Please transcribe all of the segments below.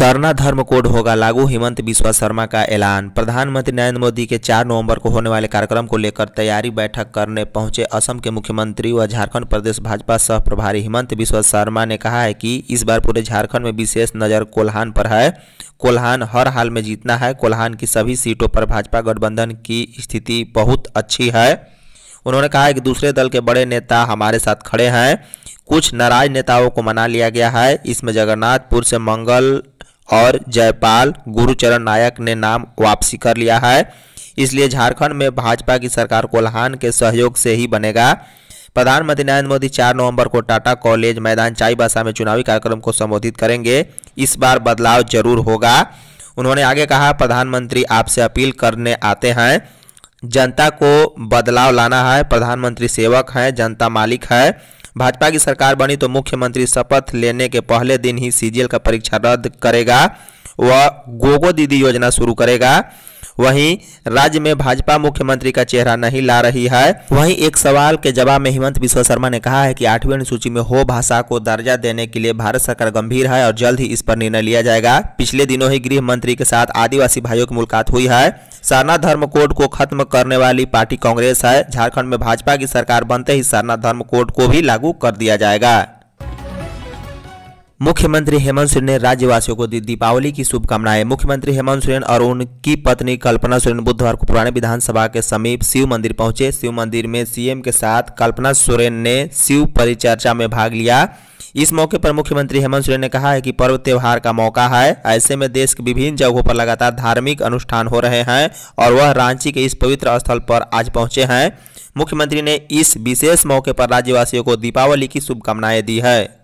सरना धर्म कोड होगा लागू हेमंत बिश्व शर्मा का ऐलान प्रधानमंत्री नरेंद्र मोदी के 4 नवंबर को होने वाले कार्यक्रम को लेकर तैयारी बैठक करने पहुंचे असम के मुख्यमंत्री व झारखंड प्रदेश भाजपा सह प्रभारी हेमंत बिश्व शर्मा ने कहा है कि इस बार पूरे झारखंड में विशेष नज़र कोल्हान पर है कोल्हान हर हाल में जीतना है कोल्हान की सभी सीटों पर भाजपा गठबंधन की स्थिति बहुत अच्छी है उन्होंने कहा कि दूसरे दल के बड़े नेता हमारे साथ खड़े हैं कुछ नाराज नेताओं को मना लिया गया है इसमें जगन्नाथपुर से मंगल और जयपाल गुरुचरण नायक ने नाम वापसी कर लिया है इसलिए झारखंड में भाजपा की सरकार कोल्हान के सहयोग से ही बनेगा प्रधानमंत्री नरेंद्र मोदी 4 नवंबर को टाटा कॉलेज मैदान चाईबासा में चुनावी कार्यक्रम को संबोधित करेंगे इस बार बदलाव जरूर होगा उन्होंने आगे कहा प्रधानमंत्री आपसे अपील करने आते हैं जनता को बदलाव लाना है प्रधानमंत्री सेवक हैं जनता मालिक है भाजपा की सरकार बनी तो मुख्यमंत्री शपथ लेने के पहले दिन ही सीजीएल का परीक्षा रद्द करेगा वह गोगो दीदी योजना शुरू करेगा वहीं राज्य में भाजपा मुख्यमंत्री का चेहरा नहीं ला रही है वहीं एक सवाल के जवाब में हिमंत विश्व शर्मा ने कहा है कि आठवीं अनुसूची में हो भाषा को दर्जा देने के लिए भारत सरकार गंभीर है और जल्द ही इस पर निर्णय लिया जाएगा पिछले दिनों ही गृह मंत्री के साथ आदिवासी भाइयों की मुलाकात हुई है सरना धर्म कोड को खत्म करने वाली पार्टी कांग्रेस है झारखंड में भाजपा की सरकार बनते ही सरना धर्म कोड को भी लागू कर दिया जाएगा मुख्यमंत्री हेमंत सोरेन ने राज्यवासियों को दी दीपावली की शुभकामनाएं मुख्यमंत्री हेमंत सोरेन और उनकी पत्नी कल्पना सोरेन बुधवार को पुराने विधानसभा के समीप शिव मंदिर पहुंचे शिव मंदिर में सीएम के साथ कल्पना सोरेन ने शिव परिचर्चा में भाग लिया इस मौके पर मुख्यमंत्री हेमंत सोरेन ने कहा है कि पर्व त्यौहार का मौका है ऐसे में देश के विभिन्न जगहों पर लगातार धार्मिक अनुष्ठान हो रहे हैं और वह रांची के इस पवित्र स्थल पर आज पहुंचे हैं मुख्यमंत्री ने इस विशेष मौके पर राज्यवासियों को दीपावली की शुभकामनाएं दी है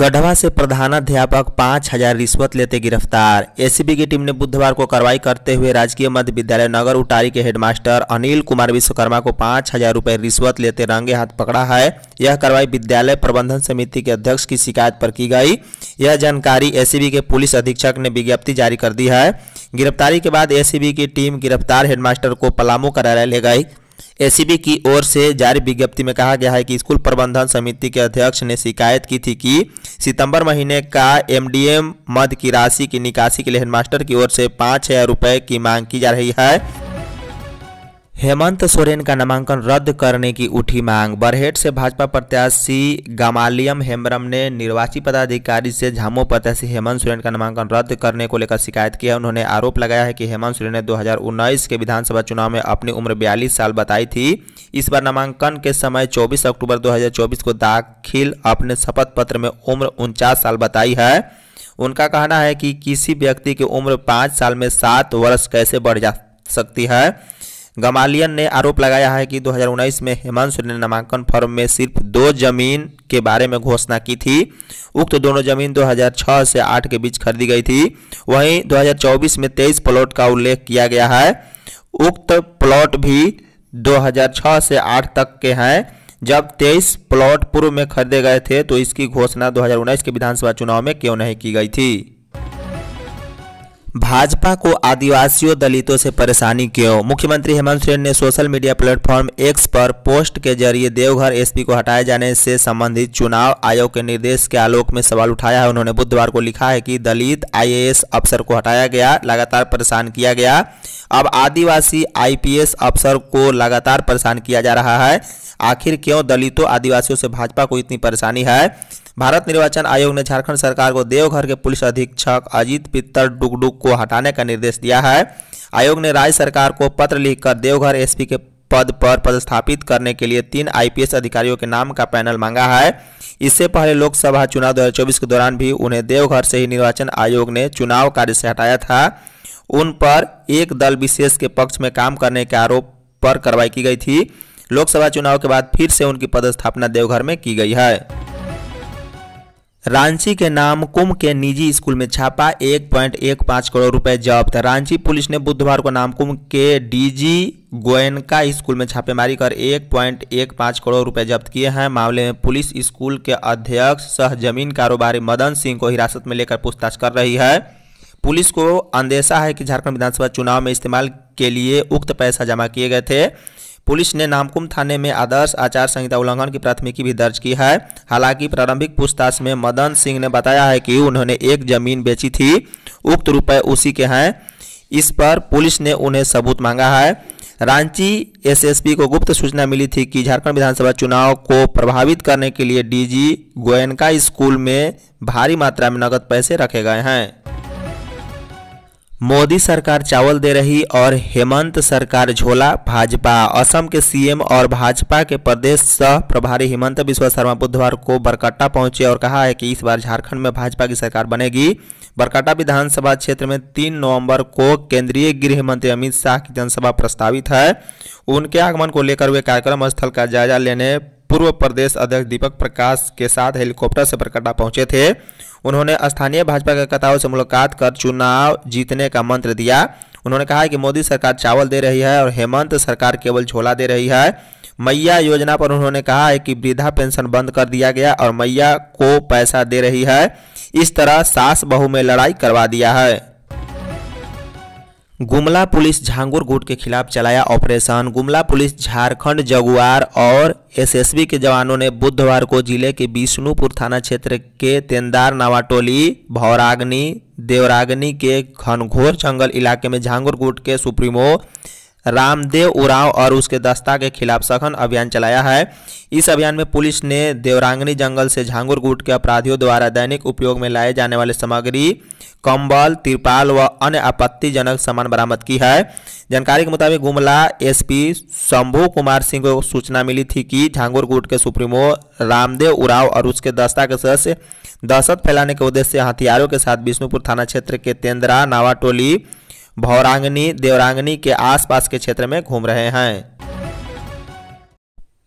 गढ़वा से प्रधानाध्यापक पाँच हजार रिश्वत लेते गिरफ्तार एसीबी की टीम ने बुधवार को कार्रवाई करते हुए राजकीय मध्य विद्यालय नगर उटारी के हेडमास्टर अनिल कुमार विश्वकर्मा को पाँच हजार रुपये रिश्वत लेते रंगे हाथ पकड़ा है यह कार्रवाई विद्यालय प्रबंधन समिति के अध्यक्ष की शिकायत पर की गई यह जानकारी एसीबी के पुलिस अधीक्षक ने विज्ञप्ति जारी कर दी है गिरफ्तारी के बाद एसीबी की टीम गिरफ्तार हेडमास्टर को पलामू कार्यालय ले गई एसीबी की ओर से जारी विज्ञप्ति में कहा गया है कि स्कूल प्रबंधन समिति के अध्यक्ष ने शिकायत की थी कि सितंबर महीने का एमडीएम मद की राशि की निकासी के लिए हेडमास्टर की ओर से पाँच हजार रुपये की मांग की जा रही है हेमंत सोरेन का नामांकन रद्द करने की उठी मांग बरहेट से भाजपा प्रत्याशी गमालियम हेम्ब्रम ने निर्वाची पदाधिकारी से झामो प्रत्याशी हेमंत सोरेन का नामांकन रद्द करने को लेकर शिकायत किया उन्होंने आरोप लगाया है कि हेमंत सोरेन ने 2019 के विधानसभा चुनाव में अपनी उम्र बयालीस साल बताई थी इस बार नामांकन के समय चौबीस अक्टूबर दो को दाखिल अपने शपथ पत्र में उम्र उनचास साल बताई है उनका कहना है कि किसी व्यक्ति की उम्र पाँच साल में सात वर्ष कैसे बढ़ जा सकती है गमालियन ने आरोप लगाया है कि 2019 में हेमंत सोरेन ने नामांकन फॉर्म में सिर्फ दो जमीन के बारे में घोषणा की थी उक्त दोनों जमीन 2006 से 8 के बीच खरीदी गई थी वहीं 2024 में 23 प्लॉट का उल्लेख किया गया है उक्त प्लॉट भी 2006 से 8 तक के हैं जब 23 प्लॉट पूर्व में खरीदे गए थे तो इसकी घोषणा दो के विधानसभा चुनाव में क्यों नहीं की गई थी भाजपा को आदिवासियों दलितों से परेशानी क्यों मुख्यमंत्री हेमंत सोरेन ने सोशल मीडिया प्लेटफॉर्म एक्स पर पोस्ट के जरिए देवघर एसपी को हटाए जाने से संबंधित चुनाव आयोग के निर्देश के आलोक में सवाल उठाया है उन्होंने बुधवार को लिखा है कि दलित आईएएस अफसर को हटाया गया लगातार परेशान किया गया अब आदिवासी आई अफसर को लगातार परेशान किया जा रहा है आखिर क्यों दलितों आदिवासियों से भाजपा को इतनी परेशानी है भारत निर्वाचन आयोग ने झारखंड सरकार को देवघर के पुलिस अधीक्षक अजीत पित्तर डुगडुग को हटाने का निर्देश दिया है आयोग ने राज्य सरकार को पत्र लिखकर देवघर एसपी के पद पर पदस्थापित करने के लिए तीन आईपीएस अधिकारियों के नाम का पैनल मांगा है इससे पहले लोकसभा चुनाव 2024 के दौरान भी उन्हें देवघर से ही निर्वाचन आयोग ने चुनाव कार्य से हटाया था उन पर एक दल विशेष के पक्ष में काम करने के आरोप पर कार्रवाई की गई थी लोकसभा चुनाव के बाद फिर से उनकी पदस्थापना देवघर में की गई है रांची के नाम कुंभ के निजी स्कूल में छापा 1.15 करोड़ रुपए जब्त रांची पुलिस ने बुधवार को कुंभ के डीजी गोयनका स्कूल में छापेमारी कर 1.15 करोड़ रुपए जब्त किए हैं मामले में पुलिस स्कूल के अध्यक्ष सह जमीन कारोबारी मदन सिंह को हिरासत में लेकर पूछताछ कर रही है पुलिस को अंदेशा है कि झारखंड विधानसभा चुनाव में इस्तेमाल के लिए उक्त पैसा जमा किए गए थे पुलिस ने नामकुम थाने में आदर्श आचार संहिता उल्लंघन की प्राथमिकी भी दर्ज की है हालांकि प्रारंभिक पूछताछ में मदन सिंह ने बताया है कि उन्होंने एक जमीन बेची थी उक्त रुपए उसी के हैं इस पर पुलिस ने उन्हें सबूत मांगा है रांची एसएसपी को गुप्त सूचना मिली थी कि झारखंड विधानसभा चुनाव को प्रभावित करने के लिए डीजी गोयनका स्कूल में भारी मात्रा में नकद पैसे रखे गए हैं मोदी सरकार चावल दे रही और हेमंत सरकार झोला भाजपा असम के सीएम और भाजपा के प्रदेश सह प्रभारी हेमंत विश्व शर्मा बुधवार को बरकट्टा पहुंचे और कहा है कि इस बार झारखंड में भाजपा की सरकार बनेगी बरकट्टा विधानसभा क्षेत्र में तीन नवंबर को केंद्रीय गृह मंत्री अमित शाह की जनसभा प्रस्तावित है उनके आगमन को लेकर वे कार्यक्रम स्थल का जायजा लेने पूर्व प्रदेश अध्यक्ष दीपक प्रकाश के साथ हेलीकॉप्टर से बरकट्टा पहुंचे थे उन्होंने स्थानीय भाजपा कार्यकर्ताओं से मुलाकात कर चुनाव जीतने का मंत्र दिया उन्होंने कहा कि मोदी सरकार चावल दे रही है और हेमंत सरकार केवल झोला दे रही है मैया योजना पर उन्होंने कहा है कि वृद्धा पेंशन बंद कर दिया गया और मैया को पैसा दे रही है इस तरह सास बहू में लड़ाई करवा दिया है गुमला पुलिस झांगुर गुट के खिलाफ चलाया operation Gumla police Jharkhand jaguar और एसएसबी के जवानों ने बुधवार को जिले के विष्णुपुर थाना क्षेत्र के तेंदार नावाटोली भौराग्नि देवराग्नि के घनघोर जंगल इलाके में झांगुर गुट के सुप्रीमो रामदेव उराव और उसके दस्ता के खिलाफ सघन अभियान चलाया है इस अभियान में पुलिस ने देवरांगनी जंगल से झांगुर गुट के अपराधियों द्वारा दैनिक उपयोग में लाए जाने वाले सामग्री कंबल तिरपाल व अन्य आपत्तिजनक सामान बरामद की है जानकारी के मुताबिक गुमला एसपी शंभू कुमार सिंह को सूचना मिली थी कि झांगुर गुट के सुप्रीमो रामदेव उराव और उसके दस्ता के सदस्य दहशत फैलाने के उद्देश्य हथियारों के साथ विष्णुपुर थाना क्षेत्र के तेंद्रा नावाटोली भौरांगनी देवरांगनी के आसपास के क्षेत्र में घूम रहे हैं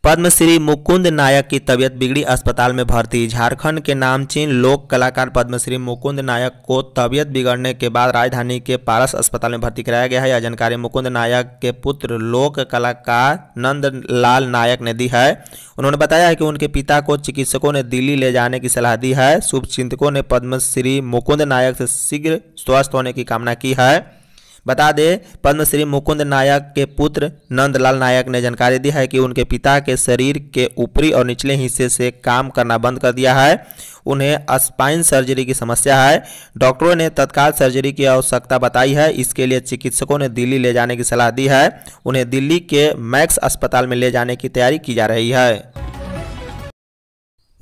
पद्मश्री मुकुंद नायक की तबीयत बिगड़ी अस्पताल में भर्ती झारखंड के नामचीन लोक कलाकार पद्मश्री मुकुंद नायक को तबीयत बिगड़ने के बाद राजधानी के पारस अस्पताल में भर्ती कराया गया है यह जानकारी मुकुंद नायक के पुत्र लोक कलाकार नंद लाल नायक ने दी है उन्होंने बताया है कि उनके पिता को चिकित्सकों ने दिल्ली ले जाने की सलाह दी है शुभ ने पद्मश्री मुकुंद नायक से शीघ्र स्वस्थ होने की कामना की है बता दें पद्मश्री मुकुंद नायक के पुत्र नंदलाल नायक ने जानकारी दी है कि उनके पिता के शरीर के ऊपरी और निचले हिस्से से काम करना बंद कर दिया है उन्हें स्पाइन सर्जरी की समस्या है डॉक्टरों ने तत्काल सर्जरी की आवश्यकता बताई है इसके लिए चिकित्सकों ने दिल्ली ले जाने की सलाह दी है उन्हें दिल्ली के मैक्स अस्पताल में ले जाने की तैयारी की जा रही है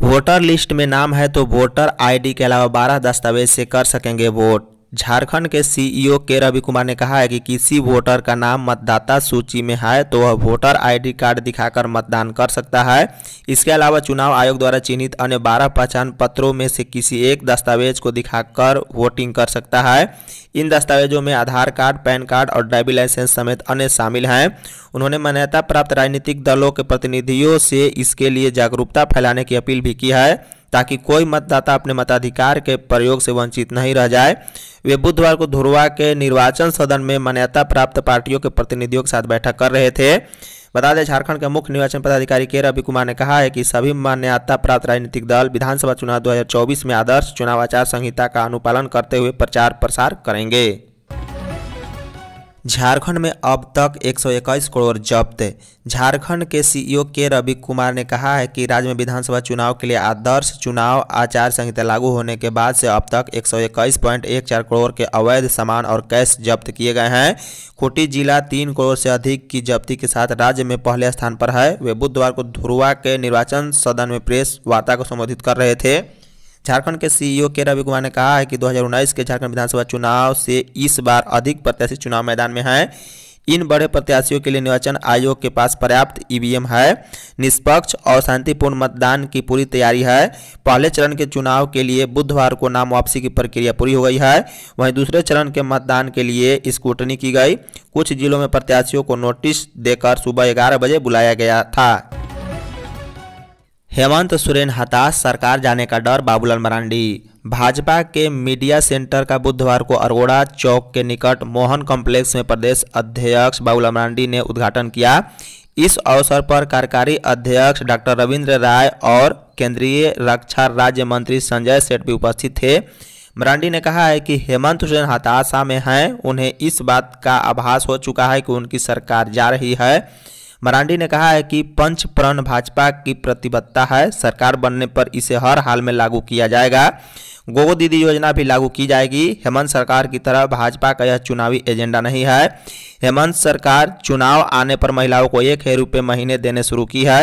वोटर लिस्ट में नाम है तो वोटर आईडी के अलावा बारह दस्तावेज से कर सकेंगे वोट झारखंड के सीईओ के रवि कुमार ने कहा है कि किसी वोटर का नाम मतदाता सूची में है तो वह वोटर आईडी कार्ड दिखाकर मतदान कर सकता है इसके अलावा चुनाव आयोग द्वारा चिन्हित अन्य बारह पहचान पत्रों में से किसी एक दस्तावेज को दिखाकर वोटिंग कर सकता है इन दस्तावेजों में आधार कार्ड पैन कार्ड और ड्राइविंग लाइसेंस समेत अन्य शामिल हैं उन्होंने मान्यता प्राप्त राजनीतिक दलों के प्रतिनिधियों से इसके लिए जागरूकता फैलाने की अपील भी की है ताकि कोई मतदाता अपने मताधिकार के प्रयोग से वंचित नहीं रह जाए वे बुधवार को धुरवा के निर्वाचन सदन में मान्यता प्राप्त पार्टियों के प्रतिनिधियों के साथ बैठक कर रहे थे बता दें झारखंड के मुख्य निर्वाचन पदाधिकारी के रवि कुमार ने कहा है कि सभी मान्यता प्राप्त राजनीतिक दल विधानसभा चुनाव 2024 में आदर्श चुनाव आचार संहिता का अनुपालन करते हुए प्रचार प्रसार करेंगे झारखंड में अब तक 121 करोड़ जब्त झारखंड के सीईओ के रवि कुमार ने कहा है कि राज्य में विधानसभा चुनाव के लिए आदर्श चुनाव आचार संहिता लागू होने के बाद से अब तक 121.14 करोड़ के अवैध सामान और कैश जब्त किए गए हैं खूटी जिला तीन करोड़ से अधिक की जब्ती के साथ राज्य में पहले स्थान पर है वे बुधवार को धुरुआ के निर्वाचन सदन में प्रेस वार्ता को संबोधित कर रहे थे झारखंड के सीईओ e के रवि कुमार ने कहा है कि 2019 के झारखंड विधानसभा चुनाव से इस बार अधिक प्रत्याशी चुनाव मैदान में हैं इन बड़े प्रत्याशियों के लिए निर्वाचन आयोग के पास पर्याप्त ईवीएम e है निष्पक्ष और शांतिपूर्ण मतदान की पूरी तैयारी है पहले चरण के चुनाव के लिए बुधवार को नाम वापसी की प्रक्रिया पूरी हो गई है वहीं दूसरे चरण के मतदान के लिए स्क्रूटनी की गई कुछ जिलों में प्रत्याशियों को नोटिस देकर सुबह ग्यारह बजे बुलाया गया था हेमंत सोरेन हताश सरकार जाने का डर बाबूलाल मरांडी भाजपा के मीडिया सेंटर का बुधवार को अरोड़ा चौक के निकट मोहन कॉम्प्लेक्स में प्रदेश अध्यक्ष बाबूलाल मरांडी ने उद्घाटन किया इस अवसर पर कार्यकारी अध्यक्ष डॉक्टर रविंद्र राय और केंद्रीय रक्षा राज्य मंत्री संजय सेठ भी उपस्थित थे मरांडी ने कहा है कि हेमंत सोरेन हताशा में हैं उन्हें इस बात का आभास हो चुका है कि उनकी सरकार जा रही है मरांडी ने कहा है कि पंच प्रण भाजपा की प्रतिबद्धता है सरकार बनने पर इसे हर हाल में लागू किया जाएगा गोगो दीदी योजना भी लागू की जाएगी हेमंत सरकार की तरह भाजपा का यह चुनावी एजेंडा नहीं है हेमंत सरकार चुनाव आने पर महिलाओं को एक ही रुपये महीने देने शुरू की है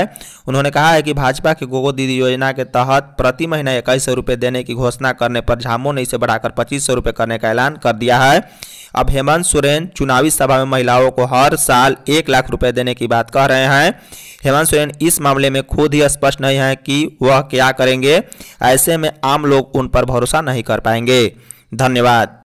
उन्होंने कहा है कि भाजपा की गोगो दीदी योजना के तहत प्रति महीना इक्कीस सौ रुपये देने की घोषणा करने पर झामो ने इसे बढ़ाकर पच्चीस सौ रुपये करने का ऐलान कर दिया है अब हेमंत सोरेन चुनावी सभा में महिलाओं को हर साल एक लाख रुपये देने की बात कह रहे हैं हेमंत सोरेन इस मामले में खुद ही स्पष्ट नहीं है कि वह क्या करेंगे ऐसे में आम लोग उन पर भरोसा नहीं कर पाएंगे धन्यवाद